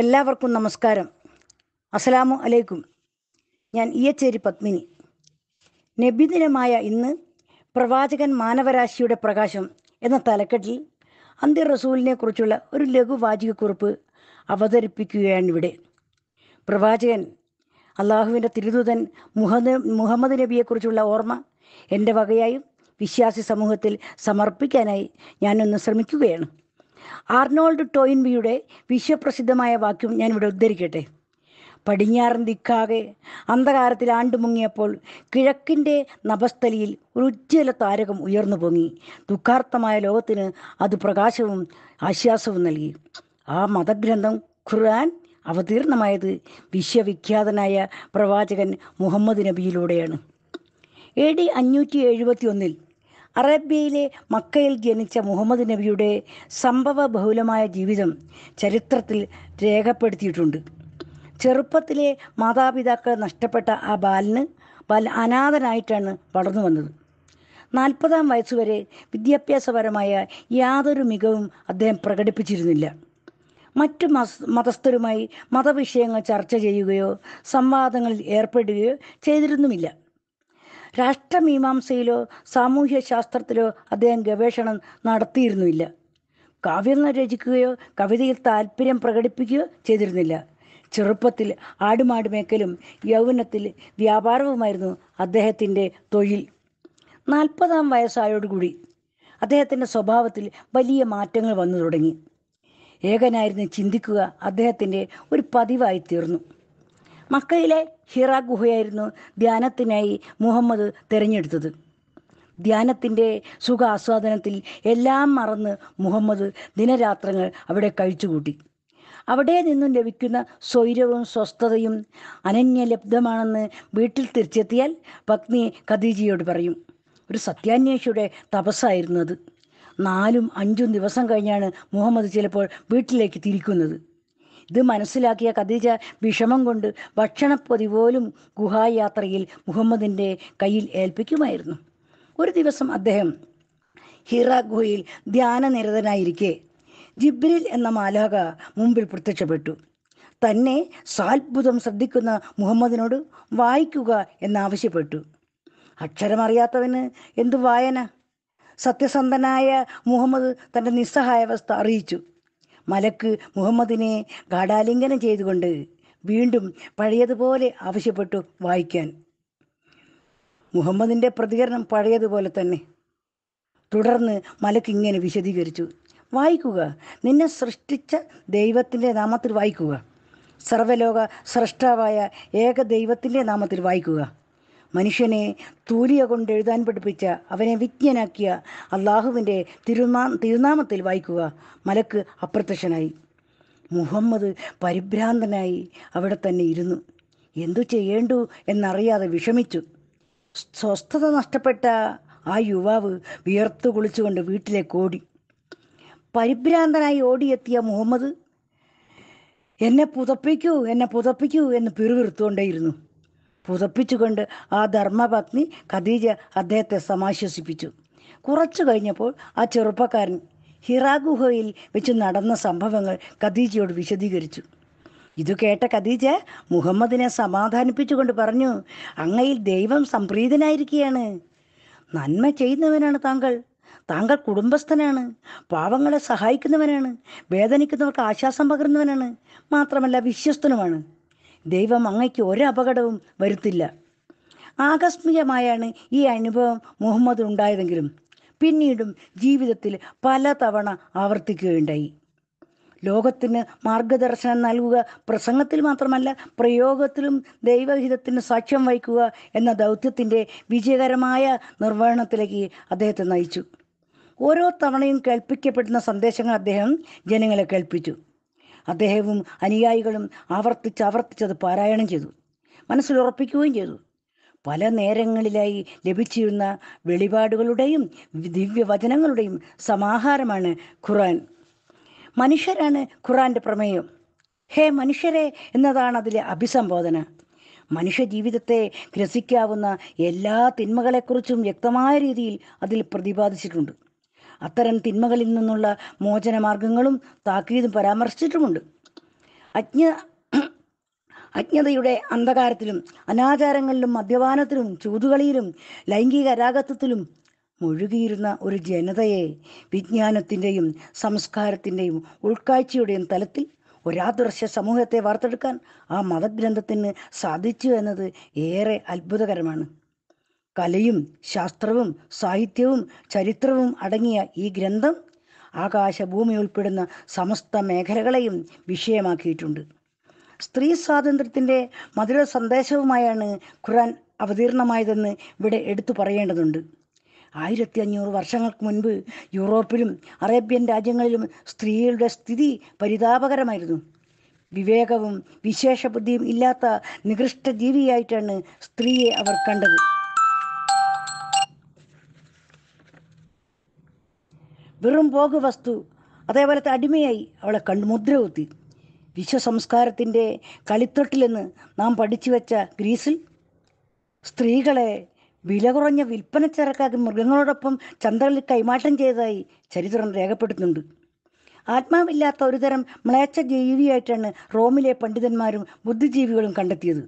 എല്ലാവർക്കും നമസ്കാരം അസ്സലാമു അലൈക്കും ഞാൻ ഇയച്ചേരി പത്മിനി നബിദിനമായ ഇന്ന് പ്രവാചകൻ മാനവരാശിയുടെ പ്രകാശം എന്ന തലക്കെട്ടിൽ അന്ത്യ റസൂലിനെ കുറിച്ചുള്ള ഒരു ലഘുവാചികക്കുറിപ്പ് അവതരിപ്പിക്കുകയാണ് ഇവിടെ പ്രവാചകൻ അള്ളാഹുവിൻ്റെ തിരുദൂതൻ മുഹമ്മദ് മുഹമ്മദ് നബിയെക്കുറിച്ചുള്ള ഓർമ്മ എൻ്റെ വകയായും വിശ്വാസി സമൂഹത്തിൽ സമർപ്പിക്കാനായി ഞാനൊന്ന് ശ്രമിക്കുകയാണ് ആർണോൾഡ് ടോയിൻബിയുടെ വിശ്വപ്രസിദ്ധമായ വാക്യം ഞാൻ ഇവിടെ ഉദ്ധരിക്കട്ടെ പടിഞ്ഞാറൻ ദിക്കാകെ അന്ധകാരത്തിൽ ആണ്ടുമുങ്ങിയപ്പോൾ കിഴക്കിൻ്റെ നഭസ്ഥലിയിൽ ഒരു ഉജ്ജ്വല താരകം ഉയർന്നു പൊങ്ങി ദുഃഖാർത്ഥമായ ലോകത്തിന് അത് പ്രകാശവും ആശ്വാസവും നൽകി ആ മതഗ്രന്ഥം ഖുർആൻ അവതീർണമായത് വിശ്വവിഖ്യാതനായ പ്രവാചകൻ മുഹമ്മദ് നബിയിലൂടെയാണ് എ ഡി അഞ്ഞൂറ്റി എഴുപത്തി ഒന്നിൽ അറേബ്യയിലെ മക്കയിൽ ജനിച്ച മുഹമ്മദ് നബിയുടെ സംഭവ ബഹുലമായ ജീവിതം ചരിത്രത്തിൽ രേഖപ്പെടുത്തിയിട്ടുണ്ട് ചെറുപ്പത്തിലെ മാതാപിതാക്കൾ നഷ്ടപ്പെട്ട ആ ബാലന് ബാല അനാഥനായിട്ടാണ് വളർന്നു വന്നത് നാൽപ്പതാം വയസ്സുവരെ വിദ്യാഭ്യാസപരമായ യാതൊരു മികവും അദ്ദേഹം പ്രകടിപ്പിച്ചിരുന്നില്ല മറ്റു മതസ്ഥരുമായി മതവിഷയങ്ങൾ ചർച്ച ചെയ്യുകയോ സംവാദങ്ങളിൽ ഏർപ്പെടുകയോ ചെയ്തിരുന്നുമില്ല രാഷ്ട്രമീമാംസയിലോ സാമൂഹ്യ ശാസ്ത്രത്തിലോ അദ്ദേഹം ഗവേഷണം നടത്തിയിരുന്നില്ല കാവ്യങ്ങൾ രചിക്കുകയോ കവിതയിൽ താല്പര്യം പ്രകടിപ്പിക്കുകയോ ചെയ്തിരുന്നില്ല ചെറുപ്പത്തിൽ ആടുമാട് മേക്കലും യൗവനത്തിൽ വ്യാപാരവുമായിരുന്നു അദ്ദേഹത്തിൻ്റെ തൊഴിൽ നാൽപ്പതാം വയസ്സായോടുകൂടി അദ്ദേഹത്തിൻ്റെ സ്വഭാവത്തിൽ വലിയ മാറ്റങ്ങൾ വന്നു തുടങ്ങി ഏകനായിരുന്നു ചിന്തിക്കുക അദ്ദേഹത്തിൻ്റെ ഒരു പതിവായി തീർന്നു മക്കയിലെ ഹിറ ഗുഹയായിരുന്നു ധ്യാനത്തിനായി മുഹമ്മദ് തിരഞ്ഞെടുത്തത് ധ്യാനത്തിൻ്റെ സുഖ ആസ്വാദനത്തിൽ എല്ലാം മറന്ന് മുഹമ്മദ് ദിനരാത്രങ്ങൾ അവിടെ കഴിച്ചുകൂട്ടി അവിടെ നിന്നും ലഭിക്കുന്ന സ്വൈരവും സ്വസ്ഥതയും അനന്യലബ്ധമാണെന്ന് വീട്ടിൽ തിരിച്ചെത്തിയാൽ പത്നി ഖദീജയോട് പറയും ഒരു സത്യാന്വേഷിയുടെ തപസ്സായിരുന്നു അത് നാലും അഞ്ചും ദിവസം കഴിഞ്ഞാണ് മുഹമ്മദ് ചിലപ്പോൾ വീട്ടിലേക്ക് തിരിക്കുന്നത് ഇത് മനസ്സിലാക്കിയ ഖദീജ വിഷമം കൊണ്ട് ഭക്ഷണപ്പൊതി പോലും ഗുഹായാത്രയിൽ മുഹമ്മദിൻ്റെ കയ്യിൽ ഏൽപ്പിക്കുമായിരുന്നു ഒരു ദിവസം അദ്ദേഹം ഹിറ ഗുഹയിൽ ധ്യാനനിരതനായിരിക്കെ ജിബ്രിൽ എന്ന മാലാക മുമ്പിൽ പ്രത്യക്ഷപ്പെട്ടു തന്നെ സാത്ഭുതം ശ്രദ്ധിക്കുന്ന മുഹമ്മദിനോട് വായിക്കുക എന്നാവശ്യപ്പെട്ടു അക്ഷരമറിയാത്തവന് എന്ത് വായന സത്യസന്ധനായ മുഹമ്മദ് തൻ്റെ നിസ്സഹായാവസ്ഥ അറിയിച്ചു മലക്ക് മുഹമ്മദിനെ ഗാഠാലിംഗനം ചെയ്തുകൊണ്ട് വീണ്ടും പഴയതുപോലെ ആവശ്യപ്പെട്ടു വായിക്കാൻ മുഹമ്മദിൻ്റെ പ്രതികരണം പഴയതുപോലെ തന്നെ തുടർന്ന് മലക്ക് ഇങ്ങനെ വിശദീകരിച്ചു വായിക്കുക നിന്നെ സൃഷ്ടിച്ച ദൈവത്തിൻ്റെ നാമത്തിൽ വായിക്കുക സർവലോക സ്രഷ്ടാവായ ഏക ദൈവത്തിൻ്റെ നാമത്തിൽ വായിക്കുക മനുഷ്യനെ തൂലിയ കൊണ്ട് എഴുതാൻ പഠിപ്പിച്ച അവനെ വിജ്ഞനാക്കിയ അള്ളാഹുവിൻ്റെ തിരുനാ തിരുനാമത്തിൽ വായിക്കുക മലക്ക് അപ്രത്യക്ഷനായി മുഹമ്മദ് പരിഭ്രാന്തനായി അവിടെ തന്നെ ഇരുന്നു എന്തു ചെയ്യേണ്ടു എന്നറിയാതെ വിഷമിച്ചു സ്വസ്ഥത നഷ്ടപ്പെട്ട ആ യുവാവ് വിയർത്ത് കുളിച്ചുകൊണ്ട് വീട്ടിലേക്ക് ഓടി പരിഭ്രാന്തനായി ഓടിയെത്തിയ മുഹമ്മദ് എന്നെ പുതപ്പിക്കൂ എന്നെ പുതപ്പിക്കൂ എന്ന് പിറുവിറുത്തുകൊണ്ടേയിരുന്നു പുതപ്പിച്ചുകൊണ്ട് ആ ധർമ്മപത്നി ഖദീജ അദ്ദേഹത്തെ സമാശ്വസിപ്പിച്ചു കുറച്ചു കഴിഞ്ഞപ്പോൾ ആ ചെറുപ്പക്കാരൻ ഹിറാഗുഹയിൽ വെച്ച് നടന്ന സംഭവങ്ങൾ ഖദീജയോട് വിശദീകരിച്ചു ഇത് കേട്ട ഖദീജ മുഹമ്മദിനെ സമാധാനിപ്പിച്ചുകൊണ്ട് പറഞ്ഞു അങ്ങയിൽ ദൈവം സംപ്രീതനായിരിക്കുകയാണ് നന്മ ചെയ്യുന്നവനാണ് താങ്കൾ താങ്കൾ കുടുംബസ്ഥനാണ് പാവങ്ങളെ സഹായിക്കുന്നവനാണ് വേദനിക്കുന്നവർക്ക് ആശ്വാസം പകരുന്നവനാണ് മാത്രമല്ല വിശ്വസ്തനുമാണ് ദൈവം അങ്ങയ്ക്ക് ഒരപകടവും വരുത്തില്ല ആകസ്മികമായാണ് ഈ അനുഭവം മുഹമ്മദ് ഉണ്ടായതെങ്കിലും പിന്നീടും ജീവിതത്തിൽ പല തവണ ആവർത്തിക്കുകയുണ്ടായി ലോകത്തിന് മാർഗദർശനം നൽകുക പ്രസംഗത്തിൽ മാത്രമല്ല പ്രയോഗത്തിലും ദൈവഹിതത്തിന് സാക്ഷ്യം വഹിക്കുക എന്ന ദൗത്യത്തിൻ്റെ വിജയകരമായ നിർവഹണത്തിലേക്ക് അദ്ദേഹത്തെ നയിച്ചു ഓരോ തവണയും കേൾപ്പിക്കപ്പെടുന്ന സന്ദേശങ്ങൾ അദ്ദേഹം ജനങ്ങളെ കേൾപ്പിച്ചു അദ്ദേഹവും അനുയായികളും ആവർത്തിച്ച് ആവർത്തിച്ചത് പാരായണം ചെയ്തു മനസ്സിലുറപ്പിക്കുകയും ചെയ്തു പല നേരങ്ങളിലായി ലഭിച്ചിരുന്ന വെളിപാടുകളുടെയും ദിവ്യവചനങ്ങളുടെയും സമാഹാരമാണ് ഖുറാൻ മനുഷ്യരാണ് ഖുറാൻ്റെ പ്രമേയം ഹേ മനുഷ്യരെ എന്നതാണ് അതിലെ അഭിസംബോധന മനുഷ്യ ജീവിതത്തെ ഗ്രസിക്കാവുന്ന എല്ലാ തിന്മകളെക്കുറിച്ചും വ്യക്തമായ രീതിയിൽ അതിൽ പ്രതിപാദിച്ചിട്ടുണ്ട് അത്തരം തിന്മകളിൽ നിന്നുള്ള മോചനമാർഗങ്ങളും താക്കീതും പരാമർശിച്ചിട്ടുമുണ്ട് അജ്ഞ അജ്ഞതയുടെ അന്ധകാരത്തിലും അനാചാരങ്ങളിലും മദ്യപാനത്തിലും ചൂതുകളിയിലും ലൈംഗിക രാഗത്വത്തിലും മുഴുകിയിരുന്ന ഒരു ജനതയെ വിജ്ഞാനത്തിൻ്റെയും സംസ്കാരത്തിൻ്റെയും ഉൾക്കാഴ്ചയുടെയും തലത്തിൽ ഒരാദർശ സമൂഹത്തെ വാർത്തെടുക്കാൻ ആ മതഗ്രന്ഥത്തിന് സാധിച്ചു എന്നത് ഏറെ അത്ഭുതകരമാണ് കലയും ശാസ്ത്രവും സാഹിത്യവും ചരിത്രവും അടങ്ങിയ ഈ ഗ്രന്ഥം ആകാശഭൂമി ഉൾപ്പെടുന്ന സമസ്ത മേഖലകളെയും വിഷയമാക്കിയിട്ടുണ്ട് സ്ത്രീ സ്വാതന്ത്ര്യത്തിൻ്റെ മധുര സന്ദേശവുമായാണ് ഖുറാൻ അവതീർണമായതെന്ന് ഇവിടെ എടുത്തു പറയേണ്ടതുണ്ട് ആയിരത്തി അഞ്ഞൂറ് വർഷങ്ങൾക്ക് മുൻപ് യൂറോപ്പിലും അറേബ്യൻ രാജ്യങ്ങളിലും സ്ത്രീകളുടെ സ്ഥിതി പരിതാപകരമായിരുന്നു വിവേകവും വിശേഷബുദ്ധിയും ഇല്ലാത്ത നികൃഷ്ട ജീവിയായിട്ടാണ് സ്ത്രീയെ അവർ കണ്ടത് വെറും വസ്തു അതേപോലത്തെ അടിമയായി അവളെ കണ്ട് മുദ്ര കുത്തി വിശ്വസംസ്കാരത്തിൻ്റെ കളിത്തൊട്ടിലെന്ന് നാം പഠിച്ചു വെച്ച ഗ്രീസിൽ സ്ത്രീകളെ വില കുറഞ്ഞ ചരക്കാക്കി മൃഗങ്ങളോടൊപ്പം ചന്തകളിൽ കൈമാറ്റം ചെയ്തതായി ചരിത്രം രേഖപ്പെടുത്തുന്നുണ്ട് ആത്മാവില്ലാത്ത ഒരുതരം മ്ലേച്ഛ ജീവിയായിട്ടാണ് റോമിലെ പണ്ഡിതന്മാരും ബുദ്ധിജീവികളും കണ്ടെത്തിയത്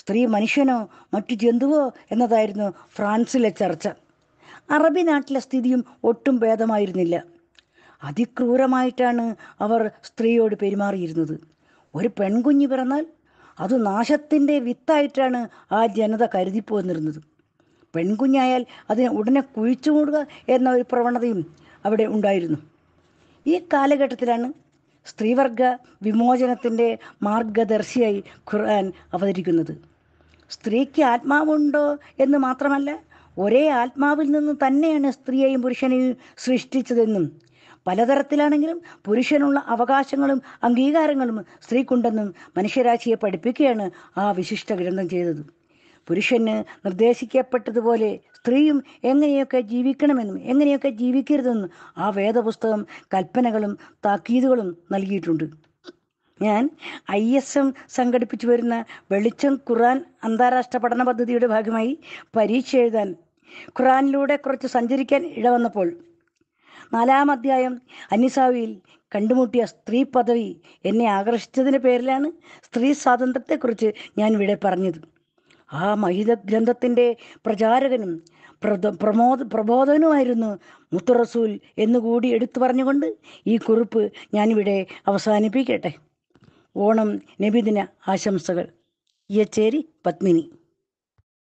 സ്ത്രീ മനുഷ്യനോ മറ്റു ജന്തുവോ എന്നതായിരുന്നു ഫ്രാൻസിലെ ചർച്ച അറബി നാട്ടിലെ സ്ഥിതിയും ഒട്ടും ഭേദമായിരുന്നില്ല അതിക്രൂരമായിട്ടാണ് അവർ സ്ത്രീയോട് പെരുമാറിയിരുന്നത് ഒരു പെൺകുഞ്ഞ് പിറന്നാൽ അത് നാശത്തിൻ്റെ വിത്തായിട്ടാണ് ആ ജനത കരുതിപ്പോന്നിരുന്നത് പെൺകുഞ്ഞായാൽ അതിനെ ഉടനെ കുഴിച്ചു മൂടുക എന്ന ഒരു പ്രവണതയും അവിടെ ഉണ്ടായിരുന്നു ഈ കാലഘട്ടത്തിലാണ് സ്ത്രീവർഗ വിമോചനത്തിൻ്റെ മാർഗദർശിയായി ഖുർആൻ അവതരിക്കുന്നത് സ്ത്രീക്ക് ആത്മാവുണ്ടോ എന്ന് മാത്രമല്ല ഒരേ ആത്മാവിൽ നിന്ന് തന്നെയാണ് സ്ത്രീയെയും പുരുഷനെയും സൃഷ്ടിച്ചതെന്നും പലതരത്തിലാണെങ്കിലും പുരുഷനുള്ള അവകാശങ്ങളും അംഗീകാരങ്ങളും സ്ത്രീക്കുണ്ടെന്നും മനുഷ്യരാശിയെ പഠിപ്പിക്കുകയാണ് ആ വിശിഷ്ട ഗ്രന്ഥം ചെയ്തത് പുരുഷന് നിർദ്ദേശിക്കപ്പെട്ടതുപോലെ സ്ത്രീയും എങ്ങനെയൊക്കെ ജീവിക്കണമെന്നും എങ്ങനെയൊക്കെ ജീവിക്കരുതെന്നും ആ വേദപുസ്തകം കൽപ്പനകളും താക്കീതുകളും നൽകിയിട്ടുണ്ട് ഞാൻ ഐ എസ് എം സംഘടിപ്പിച്ചു വരുന്ന വെളിച്ചം ഖുറാൻ അന്താരാഷ്ട്ര പഠന പദ്ധതിയുടെ ഭാഗമായി പരീക്ഷ എഴുതാൻ ഖുറാനിലൂടെ കുറച്ച് സഞ്ചരിക്കാൻ ഇടവന്നപ്പോൾ നാലാം അധ്യായം അനിസാവിയിൽ കണ്ടുമുട്ടിയ സ്ത്രീ പദവി എന്നെ ആകർഷിച്ചതിൻ്റെ പേരിലാണ് സ്ത്രീ സ്വാതന്ത്ര്യത്തെക്കുറിച്ച് ഞാൻ ഇവിടെ പറഞ്ഞത് ആ മഹിത ഗ്രന്ഥത്തിൻ്റെ പ്രചാരകനും പ്രമോദ പ്രബോധനുമായിരുന്നു മുത്തറസൂൽ എന്നുകൂടി എടുത്തു പറഞ്ഞുകൊണ്ട് ഈ കുറിപ്പ് ഞാനിവിടെ അവസാനിപ്പിക്കട്ടെ ഓണം നബിദിന ആശംസകൾ ഇയച്ചേരി പത്മിനി